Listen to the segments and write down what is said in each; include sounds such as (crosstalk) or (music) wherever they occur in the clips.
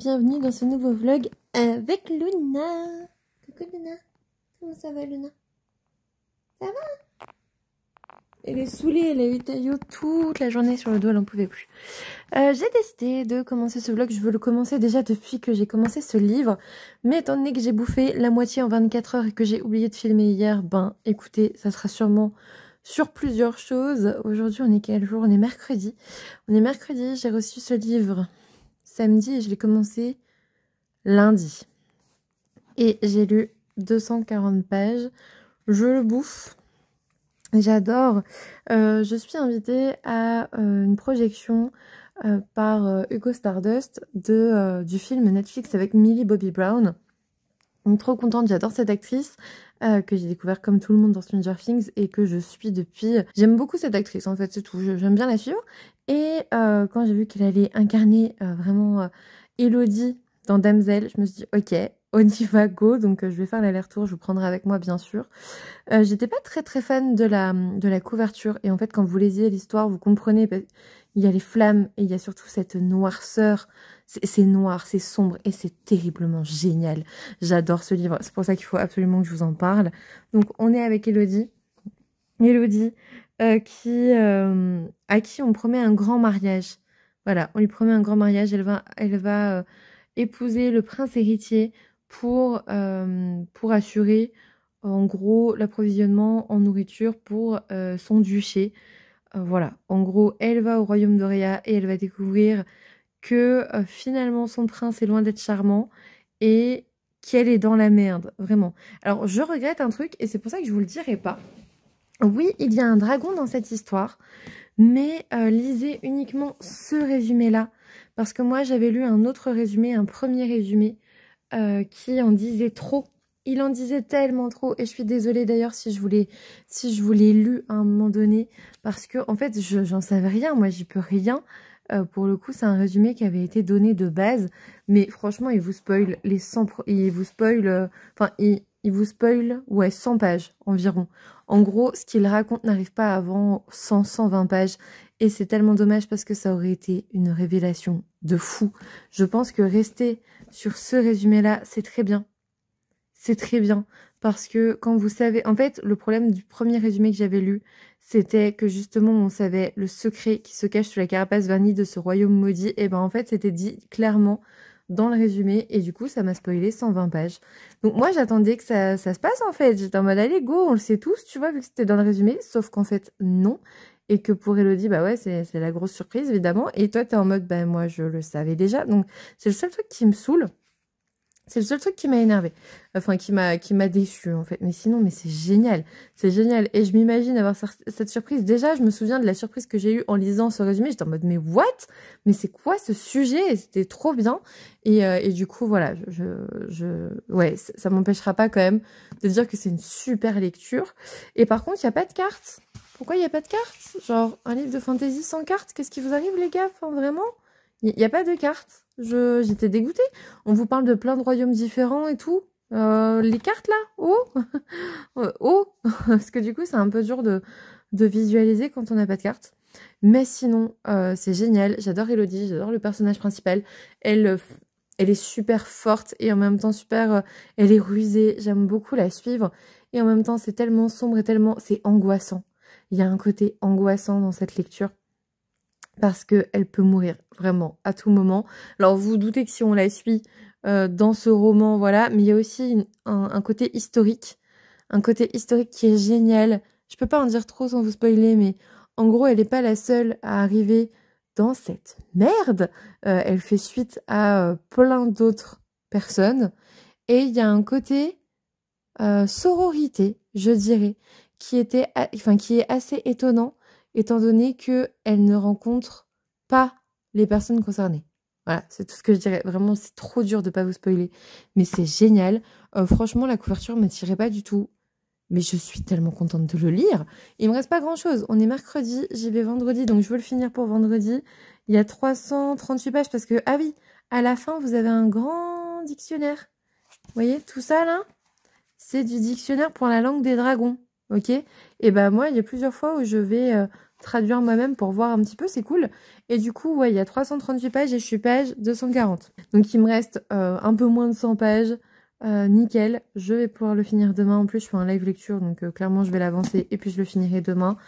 bienvenue dans ce nouveau vlog avec Luna. Coucou Luna. Comment ça va Luna Ça va Elle est saoulée, elle a eu Taillot toute la journée sur le dos, elle n'en pouvait plus. Euh, j'ai décidé de commencer ce vlog, je veux le commencer déjà depuis que j'ai commencé ce livre. Mais étant donné que j'ai bouffé la moitié en 24 heures et que j'ai oublié de filmer hier, ben écoutez, ça sera sûrement sur plusieurs choses. Aujourd'hui, on est quel jour On est mercredi. On est mercredi, j'ai reçu ce livre samedi je l'ai commencé lundi. Et j'ai lu 240 pages. Je le bouffe. J'adore. Euh, je suis invitée à euh, une projection euh, par Hugo Stardust de, du film Netflix avec Millie Bobby Brown. suis trop contente, j'adore cette actrice. Euh, que j'ai découvert comme tout le monde dans Stranger Things et que je suis depuis. J'aime beaucoup cette actrice en fait, c'est tout. J'aime bien la suivre. Et euh, quand j'ai vu qu'elle allait incarner euh, vraiment Elodie dans Damsel, je me suis dit ok, on y va, go. Donc je vais faire l'aller-retour, je vous prendrai avec moi bien sûr. J'étais pas très très fan de la, de la couverture et en fait quand vous lisez l'histoire, vous comprenez il y a les flammes et il y a surtout cette noirceur. C'est noir, c'est sombre et c'est terriblement génial. J'adore ce livre, c'est pour ça qu'il faut absolument que je vous en parle. Donc on est avec Elodie. Elodie euh, qui, euh, à qui on promet un grand mariage. Voilà, on lui promet un grand mariage, elle va, elle va euh, épouser le prince héritier pour, pour assurer en gros l'approvisionnement en nourriture pour son duché. Euh, voilà, en gros, elle va au royaume d'Orea et elle va découvrir que euh, finalement son prince est loin d'être charmant et qu'elle est dans la merde, vraiment. Alors je regrette un truc et c'est pour ça que je vous le dirai pas. Oui, il y a un dragon dans cette histoire, mais euh, lisez uniquement ce résumé-là, parce que moi j'avais lu un autre résumé, un premier résumé, qui en disait trop il en disait tellement trop et je suis désolée d'ailleurs si je voulais si je voulais l'ai lu à un moment donné parce que en fait je j'en savais rien moi j'y peux rien euh, pour le coup c'est un résumé qui avait été donné de base mais franchement il vous spoil les 100 il vous spoil euh, enfin il, vous spoil ouais 100 pages environ en gros ce qu'il raconte n'arrive pas avant 100 120 pages et c'est tellement dommage parce que ça aurait été une révélation de fou je pense que rester sur ce résumé là c'est très bien c'est très bien. Parce que quand vous savez, en fait, le problème du premier résumé que j'avais lu, c'était que justement on savait le secret qui se cache sous la carapace vernie de ce royaume maudit. Et eh ben en fait, c'était dit clairement dans le résumé et du coup ça m'a spoilé 120 pages. Donc moi j'attendais que ça, ça, se passe en fait, j'étais en mode allez go, on le sait tous, tu vois, vu que c'était dans le résumé, sauf qu'en fait non. Et que pour Elodie, bah ouais, c'est la grosse surprise évidemment. Et toi t'es en mode ben moi je le savais déjà. Donc c'est le seul truc qui me saoule. C'est le seul truc qui m'a énervé, enfin qui m'a qui m'a déçu en fait. Mais sinon, mais c'est génial, c'est génial. Et je m'imagine avoir cette surprise. Déjà, je me souviens de la surprise que j'ai eue en lisant ce résumé. J'étais en mode mais what Mais c'est quoi ce sujet C'était trop bien. Euh, et, du coup, voilà, je, je, ouais, ça m'empêchera pas quand même de dire que c'est une super lecture. Et par contre, il y a pas de carte. Pourquoi il n'y a pas de carte Genre un livre de fantasy sans carte Qu'est-ce qui vous arrive les gars Enfin vraiment il n'y a pas de cartes. J'étais dégoûtée. On vous parle de plein de royaumes différents et tout. Euh, les cartes là Oh (laughs) Oh Parce que du coup, c'est un peu dur de, de visualiser quand on n'a pas de cartes. Mais sinon, euh, c'est génial. J'adore Elodie, j'adore le personnage principal. Elle, euh, elle est super forte et en même temps super... elle est rusée. J'aime beaucoup la suivre. Et en même temps, c'est tellement sombre et tellement... C'est angoissant. Il y a un côté angoissant dans cette lecture parce qu'elle peut mourir vraiment à tout moment. Alors vous vous doutez que si on la suit euh, dans ce roman, voilà, mais il y a aussi un, côté historique, un côté historique qui est génial. Je ne peux pas en dire trop sans vous spoiler, mais en gros, elle n'est pas la seule à arriver dans cette merde. Euh, elle fait suite à euh, plein d'autres personnes. Et il y a un côté sororité, je dirais, qui est assez étonnant étant donné qu'elle ne rencontre pas les personnes concernées. Voilà, c'est tout ce que je dirais. Vraiment, c'est trop dur de pas vous spoiler, mais c'est génial. Euh, franchement, la couverture m'attirait pas du tout, mais je suis tellement contente de le lire. Il me reste pas grand chose. On est mercredi, j'y vais vendredi, donc je veux le finir pour vendredi. Il y a 338 pages parce que ah oui, à la fin vous avez un grand dictionnaire. Vous voyez tout ça là, c'est du dictionnaire pour la langue des dragons ok Et ben moi, il y a plusieurs fois où je vais euh, traduire moi-même pour voir un petit peu, c'est cool. Et du coup, ouais, il y a 338 pages et je suis page 240. Donc il me reste euh, un peu moins de 100 pages. Euh, nickel, je vais pouvoir le finir demain. En plus, je fais un live lecture, donc clairement, je vais l'avancer et puis je le finirai demain.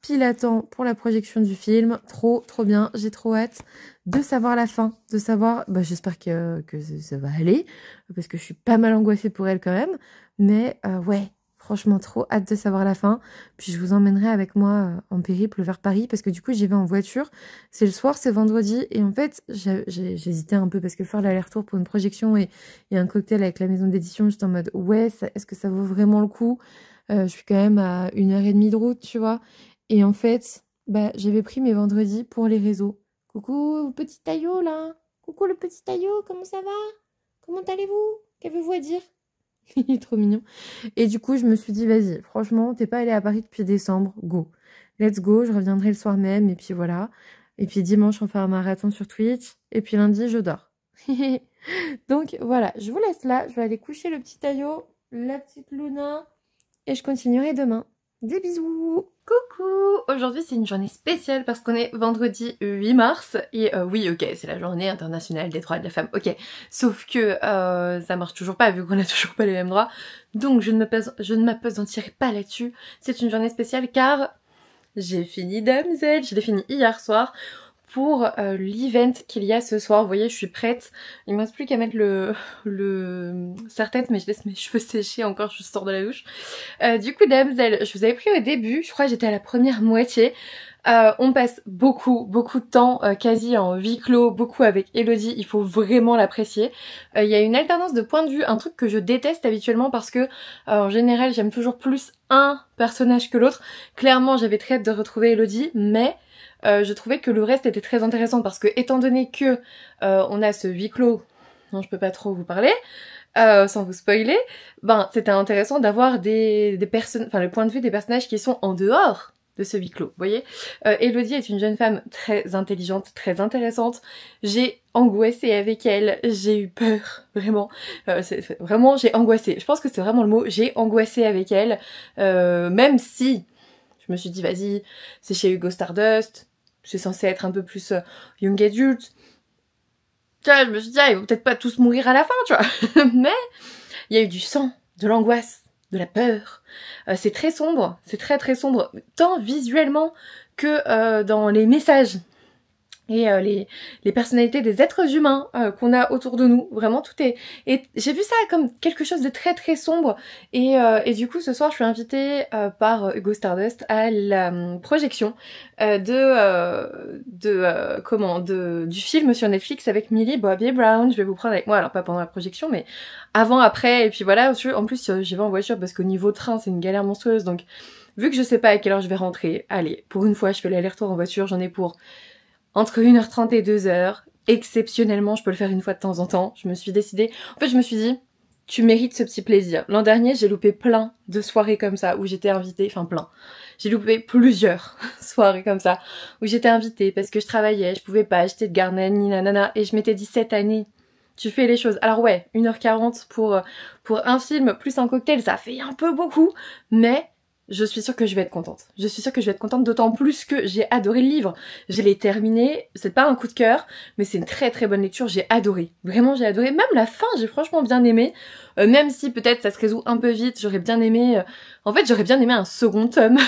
Pile pour la projection du film. Trop, trop bien. J'ai trop hâte de savoir la fin, de savoir. Bah, j'espère que, ça va aller parce que je suis pas mal angoissée pour elle quand même. Mais ouais, franchement trop hâte de savoir la fin. Puis je vous emmènerai avec moi euh, en périple vers Paris parce que du coup j'y vais en voiture. C'est le soir, c'est vendredi et en fait j'hésitais un peu parce que faire l'aller-retour pour une projection et, un cocktail avec la maison d'édition, j'étais en mode ouais, est-ce que ça vaut vraiment le coup euh, Je suis quand même à une heure et demie de route, tu vois. Et en fait, bah, j'avais pris mes vendredis pour les réseaux. Coucou petit taillot là Coucou le petit taillot, comment ça va Comment allez-vous Qu'avez-vous à dire (laughs) il est trop mignon. Et du coup, je me suis dit, vas-y, franchement, t'es pas allé à Paris depuis décembre, go. Let's go, je reviendrai le soir même, et puis voilà. Et puis dimanche, on fait un marathon sur Twitch, et puis lundi, je dors. (laughs) Donc voilà, je vous laisse là, je vais aller coucher le petit Taillot, la petite Luna, et je continuerai demain. Des bisous Coucou Aujourd'hui c'est une journée spéciale parce qu'on est vendredi 8 mars et euh, oui ok c'est la journée internationale des droits de la femme ok sauf que euh, ça marche toujours pas vu qu'on a (laughs) toujours pas les mêmes droits donc je ne m'apesantirai pas là-dessus c'est une journée spéciale car j'ai fini Damsel, je l'ai fini hier soir pour euh, l'event qu'il y a ce soir. Vous voyez, je suis prête. Il me reste plus qu'à mettre le, le tête mais je laisse mes (laughs) cheveux sécher encore, je sors de la douche. Euh, du coup, damsel, je vous avais pris au début, je crois que j'étais à la première moitié. Euh, on passe beaucoup, beaucoup de temps, quasi en vie clos, beaucoup avec Elodie, il faut vraiment l'apprécier. Il y a une alternance de points de vue, un truc que je déteste habituellement parce que en général j'aime toujours plus un personnage que l'autre. Clairement j'avais très hâte de retrouver Elodie, mais euh, je trouvais que le reste était très intéressant parce que étant donné que euh, on a ce huis clos dont je peux pas trop vous parler, euh, sans vous spoiler, ben c'était intéressant d'avoir des, des personnes, enfin le point de vue des personnages qui sont en dehors de ce huis clos, vous voyez euh, Elodie est une jeune femme très intelligente, très intéressante. J'ai angoissé avec elle, j'ai eu peur, vraiment. vraiment, j'ai angoissé. Je pense que c'est vraiment le mot, j'ai angoissé avec elle, même si je me suis dit, vas-y, c'est chez Hugo Stardust, c'est censé être un peu plus euh, young adult. Tu vois, je me suis dit, ah, ils vont peut-être pas tous mourir à la fin, tu vois. (laughs) Mais il y a eu du sang, de l'angoisse, de la peur. Euh, c'est très sombre, c'est très très sombre, tant visuellement que euh, dans les messages et euh, les, les, personnalités des êtres humains euh, qu'on a autour de nous. Vraiment, tout est... Et j'ai vu ça comme quelque chose de très très sombre. Et, euh, du coup, ce soir, je suis invitée par Hugo Stardust à la hum, projection de... de comment Du film sur Netflix avec Millie Bobby Brown. Je vais vous prendre avec moi, alors pas pendant la projection, mais avant, après. Et puis voilà, en plus, j'y vais en voiture parce qu'au niveau train, c'est une galère monstrueuse. Donc, vu que je sais pas à quelle heure je vais rentrer, allez, pour une fois, je fais l'aller-retour en voiture. J'en ai pour entre 1h30 et 2h. Exceptionnellement, je peux le faire une fois de temps en temps. Je me suis décidée. En fait, je me suis dit, tu mérites ce petit plaisir. L'an dernier, j'ai loupé plein de soirées comme ça où j'étais invitée, enfin plein. J'ai loupé plusieurs (laughs) soirées comme ça où j'étais invitée parce que je travaillais, je pouvais pas acheter de garnet ni nanana et je m'étais dit cette année, tu fais les choses. Alors ouais, 1h40 pour, euh, pour un film plus un cocktail, ça fait un peu beaucoup, mais je suis sûre que je vais être contente. Je suis sûre que je vais être contente, d'autant plus que j'ai adoré le livre. Je l'ai terminé, c'est pas un coup de cœur, mais c'est une très très bonne lecture, j'ai adoré. Vraiment j'ai adoré, même la fin j'ai franchement bien aimé, euh, même si peut-être ça se résout un peu vite, j'aurais bien aimé... Euh, en fait j'aurais bien aimé un second tome,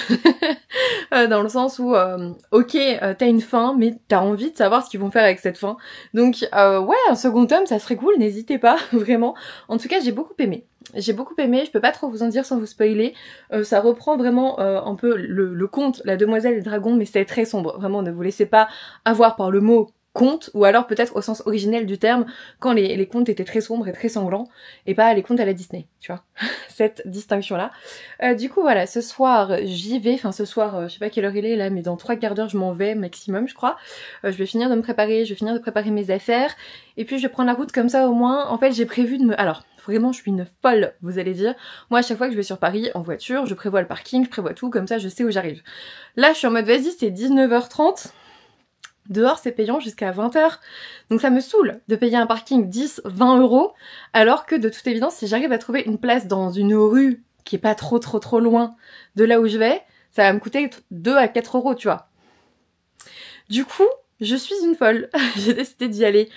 (laughs) euh, dans le sens où, euh, ok, t'as une fin, mais t'as envie de savoir ce qu'ils vont faire avec cette fin. Donc ouais, un second tome, ça serait cool, n'hésitez pas, (laughs) vraiment. En tout cas j'ai beaucoup aimé. J'ai beaucoup aimé, je peux pas trop vous en dire sans vous spoiler. Euh, ça reprend vraiment euh, un peu le, le conte La Demoiselle et le Dragon, mais c'est très sombre. Vraiment, ne vous laissez pas avoir par le mot contes, ou alors peut-être au sens originel du terme, quand les, les, contes étaient très sombres et très sanglants, et pas les contes à la Disney, tu vois, (laughs) cette distinction-là. Euh, du coup, voilà, ce soir, j'y vais, enfin ce soir, euh, je sais pas quelle heure il est là, mais dans trois quarts d'heure, je m'en vais maximum, je crois. Euh, je vais finir de me préparer, je vais finir de préparer mes affaires, et puis je vais prendre la route comme ça au moins. En fait, j'ai prévu de me... Alors, Vraiment, je suis une folle, vous allez dire. Moi, à chaque fois que je vais sur Paris en voiture, je prévois le parking, je prévois tout, comme ça je sais où j'arrive. Là, je suis en mode vas-y, c'est 19h30. Dehors, c'est payant jusqu'à 20h. Donc ça me saoule de payer un parking 10, 20 euros, alors que de toute évidence, si j'arrive à trouver une place dans une rue qui est pas trop trop trop loin de là où je vais, ça va me coûter 2 à 4 euros, tu vois. Du coup, je suis une folle. (laughs) J'ai décidé d'y aller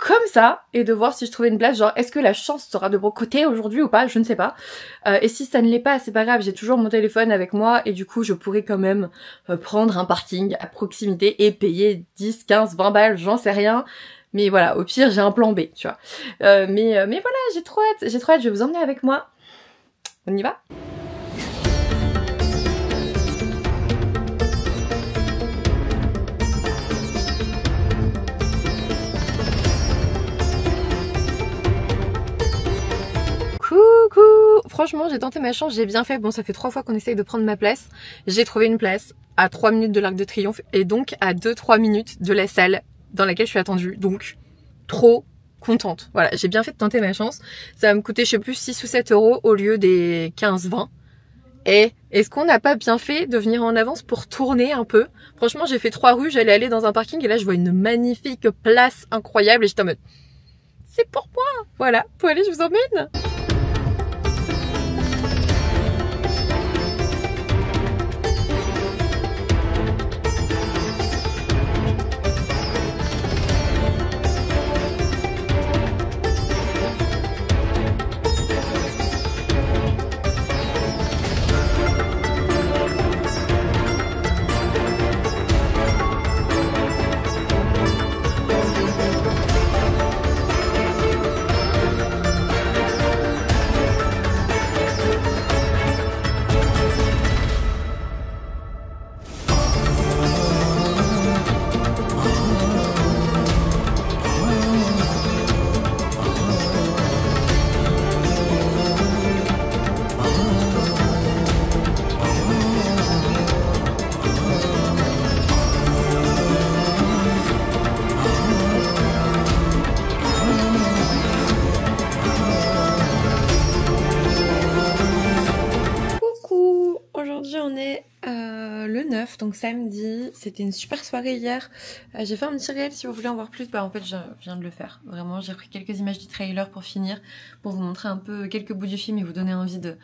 comme ça et de voir si je trouvais une place genre est-ce que la chance sera de mon côté aujourd'hui ou pas je ne sais pas euh, et si ça ne l'est pas c'est pas grave j'ai toujours mon téléphone avec moi et du coup je pourrais quand même euh, prendre un parking à proximité et payer 10 15 20 balles j'en sais rien mais voilà au pire j'ai un plan B tu vois euh, mais mais voilà j'ai trop hâte j'ai trop hâte je vais vous emmener avec moi on y va franchement, j'ai tenté ma chance, j'ai bien fait. Bon, ça fait trois fois qu'on essaye de prendre ma place. J'ai trouvé une place à 3 minutes de l'Arc de Triomphe et donc à 2-3 minutes de la salle dans laquelle je suis attendue. Donc, trop contente. Voilà, j'ai bien fait de tenter ma chance. Ça va me coûter, je sais plus, 6 ou 7 euros au lieu des 15-20. Et est-ce qu'on n'a pas bien fait de venir en avance pour tourner un peu Franchement, j'ai fait trois rues, j'allais aller dans un parking et là, je vois une magnifique place incroyable et j'étais en mode, c'est pour moi Voilà, pour aller, je vous emmène J'en ai euh, le 9, donc samedi, c'était une super soirée hier, euh, j'ai fait un petit réel si vous voulez en voir plus, bah en fait je viens de le faire, vraiment j'ai pris quelques images du trailer pour finir, pour vous montrer un peu quelques bouts du film et vous donner envie de,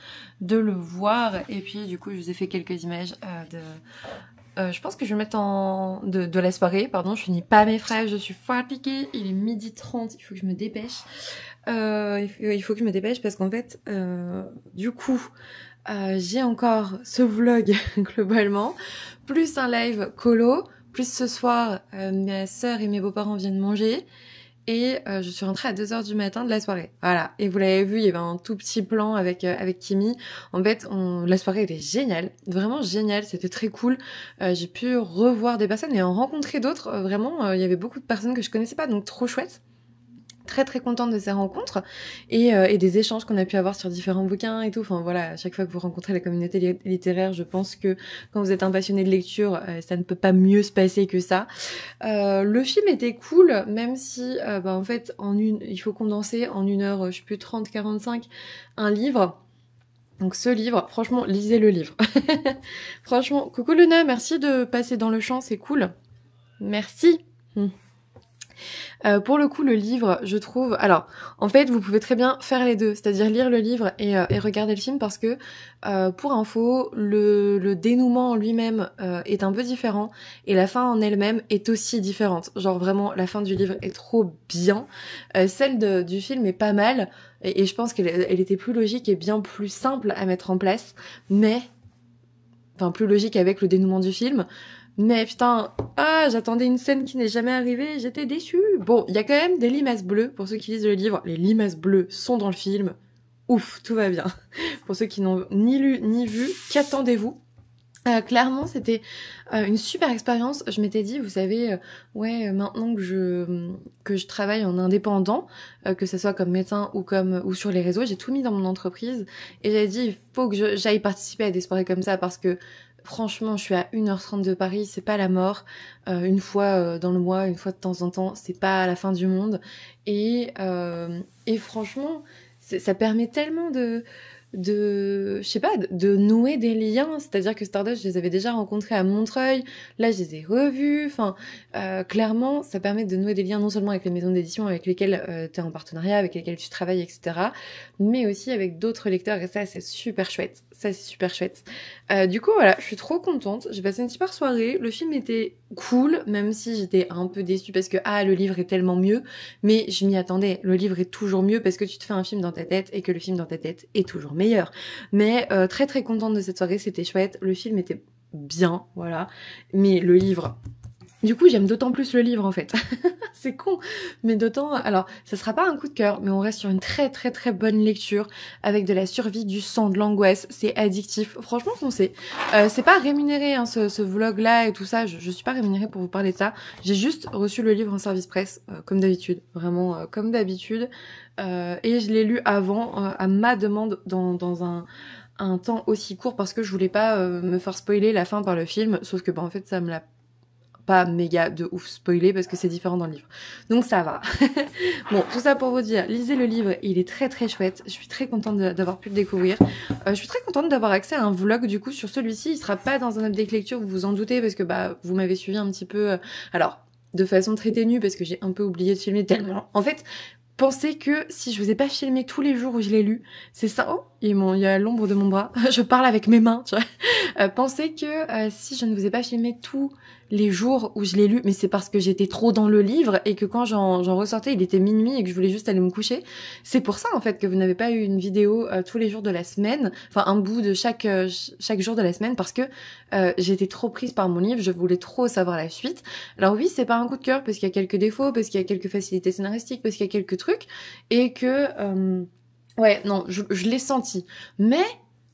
le voir, et puis du coup je vous ai fait quelques images euh, de, je pense que je vais mettre en... de, la soirée, pardon, je finis pas mes fraises, je suis fort il est midi 30, il faut que je me dépêche. il, faut, que je me dépêche parce qu'en fait, du coup, euh, j'ai encore ce vlog (laughs) globalement, plus un live colo, plus ce soir euh, mes ma et mes beaux-parents viennent manger et euh, je suis rentrée à 2h du matin de la soirée. Voilà. Et vous l'avez vu, il y avait un tout petit plan avec avec Kimi. En fait, on... la soirée était géniale, vraiment géniale, c'était très cool. j'ai pu revoir des personnes et en rencontrer d'autres. vraiment, il y avait beaucoup de personnes que je connaissais pas, donc trop chouette très très contente de ces rencontres euh, et, des échanges qu'on a pu avoir sur différents bouquins et tout. Enfin voilà, à chaque fois que vous rencontrez la communauté littéraire, je pense que quand vous êtes un passionné de lecture, euh, ça ne peut pas mieux se passer que ça. Euh, le film était cool, même si bah, en fait il faut condenser en une heure, je sais plus 30, 45, un livre. Donc ce livre, franchement, lisez le livre. (laughs) franchement, coucou Luna, merci de passer dans le champ, c'est cool. Merci. Hum. Euh, pour le coup, le livre, je trouve... Alors, en fait, vous pouvez très bien faire les deux, c'est-à-dire lire le livre et, euh, regarder le film, parce que, euh, pour info, le, le dénouement en lui-même est un peu différent, et la fin en elle-même est aussi différente. Genre, vraiment, la fin du livre est trop bien. celle du film est pas mal, et, je pense qu'elle était plus logique et bien plus simple à mettre en place, mais... Enfin, plus logique avec le dénouement du film, mais putain, ah, j'attendais une scène qui n'est jamais arrivée, j'étais déçue. Bon, il y a quand même des limaces bleues pour ceux qui lisent le livre. Les limaces bleues sont dans le film. Ouf, tout va bien. (laughs) pour ceux qui n'ont ni lu ni vu, qu'attendez-vous euh, clairement, c'était euh, une super expérience. Je m'étais dit, vous savez, euh, ouais, maintenant que je que je travaille en indépendant, que ce soit comme médecin ou comme ou sur les réseaux, j'ai tout mis dans mon entreprise et j'ai dit, faut que j'aille participer à des soirées comme ça parce que franchement, je suis à 1h30 de Paris, c'est pas la mort. Euh, une fois euh, dans le mois, une fois de temps en temps, c'est pas la fin du monde. Et, euh, franchement, ça permet tellement de de je sais pas de nouer des liens c'est-à-dire que Stardust je les avais déjà rencontrés à Montreuil là je les ai revus enfin clairement ça permet de nouer des liens non seulement avec les maisons d'édition avec lesquelles tu es en partenariat avec lesquelles tu travailles etc mais aussi avec d'autres lecteurs et ça c'est super chouette ça c'est super chouette. Euh, du coup voilà, je suis trop contente, j'ai passé une super soirée, le film était cool, même si j'étais un peu déçue parce que ah le livre est tellement mieux, mais je m'y attendais, le livre est toujours mieux parce que tu te fais un film dans ta tête et que le film dans ta tête est toujours meilleur. Mais euh, très très contente de cette soirée, c'était chouette, le film était bien, voilà, mais le livre du coup, j'aime d'autant plus le livre en fait. (laughs) c'est con, mais d'autant. Alors, ça sera pas un coup de cœur, mais on reste sur une très très très bonne lecture avec de la survie, du sang, de l'angoisse. C'est addictif. Franchement, foncez. Euh, c'est pas rémunéré hein, ce, vlog là et tout ça. Je, je, suis pas rémunérée pour vous parler de ça. J'ai juste reçu le livre en service presse, euh, comme d'habitude. Vraiment, euh, comme d'habitude. Euh, et je l'ai lu avant à ma demande dans, dans un un temps aussi court parce que je voulais pas me faire spoiler la fin par le film, sauf que ben en fait ça me l'a pas méga de ouf spoiler parce que c'est différent dans le livre. Donc ça va. (laughs) bon, tout ça pour vous dire, lisez le livre, il est très très chouette. Je suis très contente d'avoir pu le découvrir. Euh, je suis très contente d'avoir accès à un vlog du coup sur celui-ci. Il sera pas dans un update lecture, vous vous en doutez parce que bah vous m'avez suivi un petit peu. Euh, alors de façon très ténue parce que j'ai un peu oublié de filmer tellement. En fait, pensez que si je vous ai pas filmé tous les jours où je l'ai lu, c'est ça. Oh, il y a l'ombre de mon bras. (laughs) je parle avec mes mains, tu vois. Euh, pensez que euh, si je ne vous ai pas filmé tous les jours où je l'ai lu, mais c'est parce que j'étais trop dans le livre et que quand j'en ressortais, il était minuit et que je voulais juste aller me coucher. C'est pour ça en fait que vous n'avez pas eu une vidéo euh, tous les jours de la semaine, enfin un bout de chaque chaque jour de la semaine parce que j'étais trop prise par mon livre, je voulais trop savoir la suite. Alors oui, c'est pas un coup de cœur parce qu'il y a quelques défauts, parce qu'il y a quelques facilités scénaristiques, parce qu'il y a quelques trucs et que Ouais, non, je, l'ai senti. Mais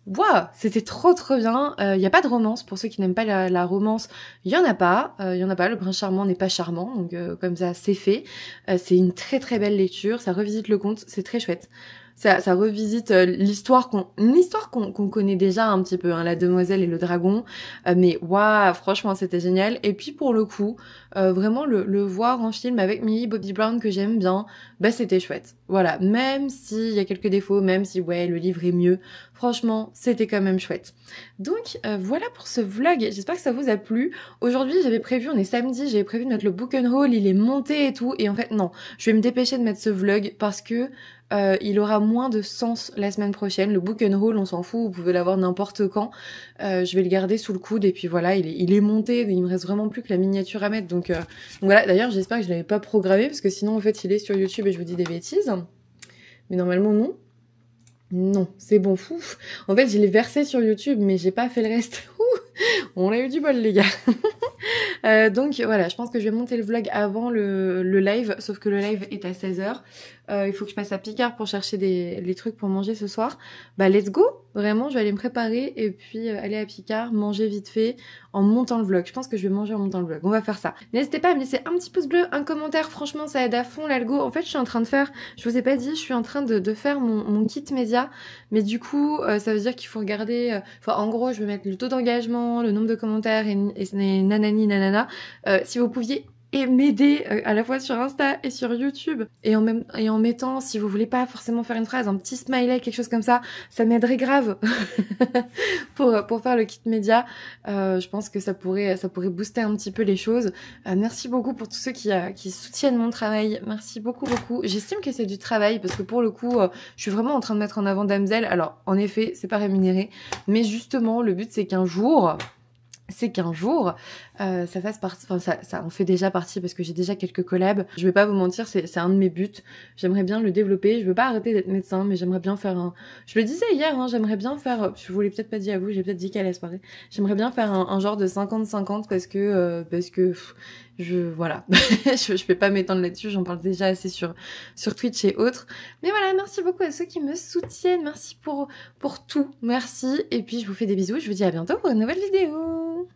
Waouh, c'était trop trop bien. Il euh, n'y a pas de romance pour ceux qui n'aiment pas la, romance. Il y en a pas. Il euh, y en a pas. Le Brun charmant n'est pas charmant, donc euh, comme ça c'est fait. c'est une très très belle lecture. Ça revisite le conte. C'est très chouette. Ça, ça revisite l'histoire qu'on, histoire qu'on connaît déjà un petit peu, hein, la demoiselle et le dragon. mais waouh, franchement c'était génial. Et puis pour le coup, vraiment le, le, voir en film avec Millie Bobby Brown que j'aime bien, bah c'était chouette. Voilà, même s'il y a quelques défauts, même si ouais le livre est mieux, franchement c'était quand même chouette. Donc euh, voilà pour ce vlog, j'espère que ça vous a plu. Aujourd'hui j'avais prévu, on est samedi, j'avais prévu de mettre le book and haul, il est monté et tout, et en fait non, je vais me dépêcher de mettre ce vlog parce que euh, il aura moins de sens la semaine prochaine. Le book and roll, on s'en fout, vous pouvez l'avoir n'importe quand. Euh, je vais le garder sous le coude et puis voilà, il est, il est, monté, il me reste vraiment plus que la miniature à mettre. Donc, voilà, d'ailleurs j'espère que je l'avais pas programmé parce que sinon en fait il est sur YouTube je vous dis des bêtises. Mais normalement, non. Non, c'est bon, fou. En fait, je l'ai versé sur YouTube, mais j'ai pas fait le reste. (laughs) on a eu du bol, les gars. (laughs) Euh, donc voilà, je pense que je vais monter le vlog avant le, le, live, sauf que le live est à 16h. Euh, il faut que je passe à Picard pour chercher des, les trucs pour manger ce soir. Bah let's go, vraiment, je vais aller me préparer et puis euh, aller à Picard, manger vite fait en montant le vlog. Je pense que je vais manger en montant le vlog. On va faire ça. N'hésitez pas à me laisser un petit pouce bleu, un commentaire. Franchement, ça aide à fond l'algo. En fait, je suis en train de faire, je vous ai pas dit, je suis en train de, de faire mon, mon, kit média. Mais du coup, euh, ça veut dire qu'il faut regarder. Enfin, en gros, je vais mettre le taux d'engagement, le nombre de commentaires et, et, nanani nanana. si vous pouviez et m'aider euh, à la fois sur Insta et sur YouTube. Et en, même, et en mettant, si vous voulez pas forcément faire une phrase, un petit smiley, quelque chose comme ça, ça m'aiderait grave (laughs) pour, pour faire le kit média. Euh, je pense que ça pourrait, ça pourrait booster un petit peu les choses. Euh, merci beaucoup pour tous ceux qui, qui soutiennent mon travail. Merci beaucoup, beaucoup. J'estime que c'est du travail parce que pour le coup, je suis vraiment en train de mettre en avant Damsel. Alors, en effet, c'est pas rémunéré. Mais justement, le but, c'est qu'un jour, c'est qu'un jour, euh, ça fasse partie, enfin ça, ça en fait déjà partie parce que j'ai déjà quelques collabs. Je vais pas vous mentir, c'est un de mes buts. J'aimerais bien le développer. Je veux pas arrêter d'être médecin, mais j'aimerais bien faire un. Je le disais hier, hein, j'aimerais bien faire. Je vous l'ai peut-être pas dit à vous, j'ai peut-être dit qu'elle la soirée. J'aimerais bien faire un, un genre de 50-50 parce que euh, parce que je voilà, (laughs) je, je vais pas m'étendre là-dessus, j'en parle déjà assez sur sur Twitch et autres. Mais voilà, merci beaucoup à ceux qui me soutiennent, merci pour pour tout, merci et puis je vous fais des bisous, je vous dis à bientôt pour une nouvelle vidéo.